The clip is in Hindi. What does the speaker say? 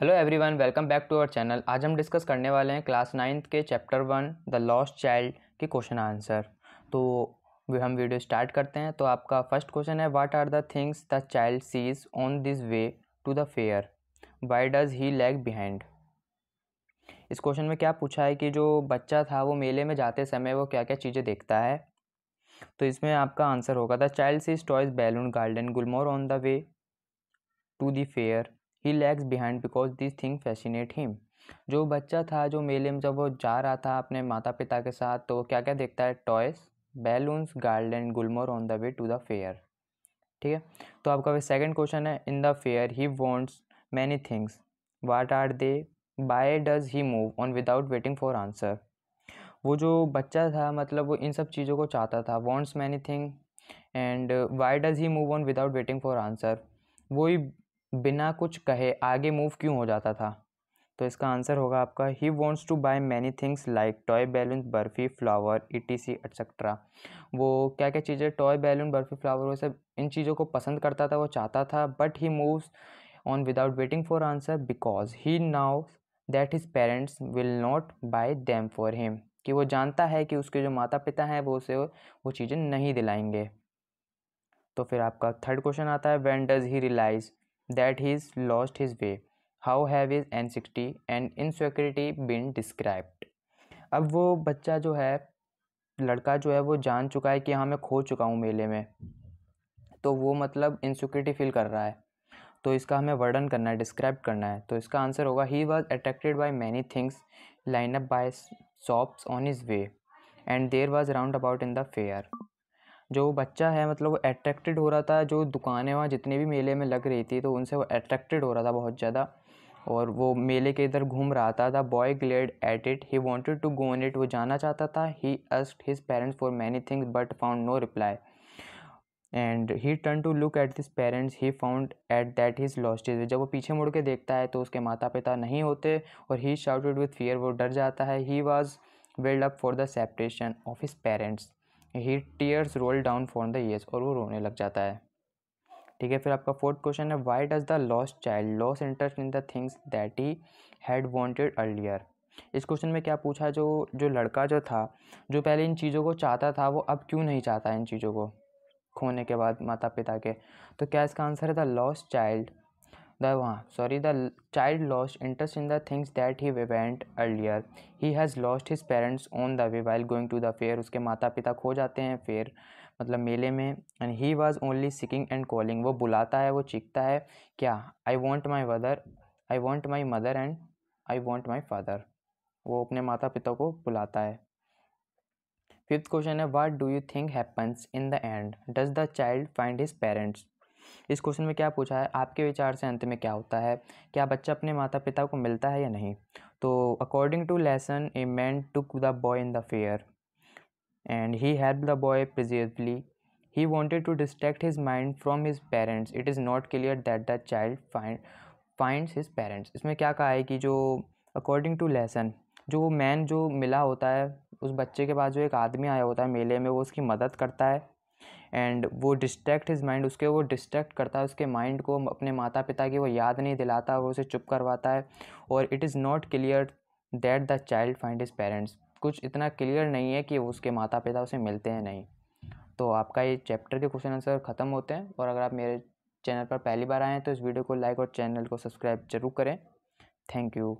hello everyone welcome back to our channel आज हम डिस्कस करने वाले हैं क्लास नाइन्थ के chapter one the lost child के क्वेश्चन आंसर तो हम वीडियो स्टार्ट करते हैं तो आपका फर्स्ट क्वेश्चन है what are the things the child sees on this way to the fair why does he lag behind इस क्वेश्चन में क्या पूछा है कि जो बच्चा था वो मेले में जाते समय वो क्या क्या चीज़ें देखता है तो इसमें आपका आंसर होगा the child sees toys balloon garden गुलमोर on the way to the fair he lags behind because this thing fascinate him जो बच्चा था जो मेले में जब वो जा रहा था अपने माता पिता के साथ तो क्या क्या देखता है toys balloons garden गुलमोर on the way to the fair ठीक है तो आपका सेकेंड क्वेश्चन है in the fair he wants many things what are they buy does he move on without waiting for answer वो जो बच्चा था मतलब वो इन सब चीज़ों को चाहता था wants many thing and why does he move on without waiting for answer वही बिना कुछ कहे आगे मूव क्यों हो जाता था तो इसका आंसर होगा आपका he wants to buy many things like toy balloon barfi flower E T C etcetera वो क्या क्या चीज़ें टॉय बैलून बर्फ़ी फ्लावर वो सब इन चीज़ों को पसंद करता था वो चाहता था but he moves on without waiting for answer because he now that his parents will not buy them for him कि वो जानता है कि उसके जो माता पिता हैं वो उसे वो चीज़ें नहीं दिलाएंगे तो फिर आपका थर्ड क्वेश्चन आता है when does he realize that he's lost his way how have is anxiety and insecurity been described अब वो बच्चा जो है लड़का जो है वो जान चुका है कि हाँ मैं खो चुका हूँ मेले में तो वो मतलब इनसिक्योरिटी फील कर रहा है तो इसका हमें वर्णन करना है डिस्क्राइब करना है तो इसका आंसर होगा he was attracted by many things line up by shops on his way and there was round about in the fair जो बच्चा है मतलब वो अट्रैक्टेड हो रहा था जो दुकानें वहाँ जितने भी मेले में लग रही थी तो उनसे वो अट्रैक्टेड हो रहा था बहुत ज़्यादा और वो मेले के इधर घूम रहा था the boy glad at it he wanted to go in it वो जाना चाहता था he asked his parents for many things but found no reply and he turn to look at this parents he found at that his lost is जब वो पीछे मुड़ के देखता है तो उसके माता पिता नहीं होते और ही शाउटेड विथ फियर वो डर जाता है he was welled up for the separation of his parents he tears roll down for the ears और वो रोने लग जाता है ठीक है फिर आपका फोर्थ क्वेश्चन है why does the lost child loss interest in the things that he had wanted earlier इस क्वेश्चन में क्या पूछा जो जो लड़का जो था जो पहले इन चीज़ों को चाहता था वो अब क्यों नहीं चाहता इन चीज़ों को खोने के बाद माता पिता के तो क्या इसका आंसर है द लॉस्ट चाइल्ड द वहाँ sorry the child lost interest in the things that he went earlier he has lost his parents on the way while going to the fair उसके माता पिता खो जाते हैं फेर मतलब मेले में and he was only seeking and calling वो बुलाता है वो चीखता है क्या I want my mother I want my mother and I want my father वो अपने माता पिता को बुलाता है फिफ्थ क्वेश्चन है what do you think happens in the end does the child find his parents इस क्वेश्चन में क्या पूछा है आपके विचार से अंत में क्या होता है क्या बच्चा अपने माता पिता को मिलता है या नहीं तो according to lesson a man took the boy in the fair and he help the boy previously he wanted to distract his mind from his parents it is not clear that the child find finds his parents इसमें क्या कहा है कि जो according to lesson जो मैन जो मिला होता है उस बच्चे के पास जो एक आदमी आया होता है मेले में वो उसकी मदद करता है एंड वो डिस्ट्रैक्ट हिज माइंड उसके वो डिस्ट्रैक्ट करता है उसके माइंड को अपने माता पिता की वो याद नहीं दिलाता वो उसे चुप करवाता है और it is not clear that the child find his parents कुछ इतना क्लियर नहीं है कि उसके माता पिता उसे मिलते हैं नहीं तो आपका ये चैप्टर के क्वेश्चन आंसर ख़त्म होते हैं और अगर आप मेरे चैनल पर पहली बार आएँ तो इस वीडियो को लाइक और चैनल को सब्सक्राइब जरूर करें थैंक यू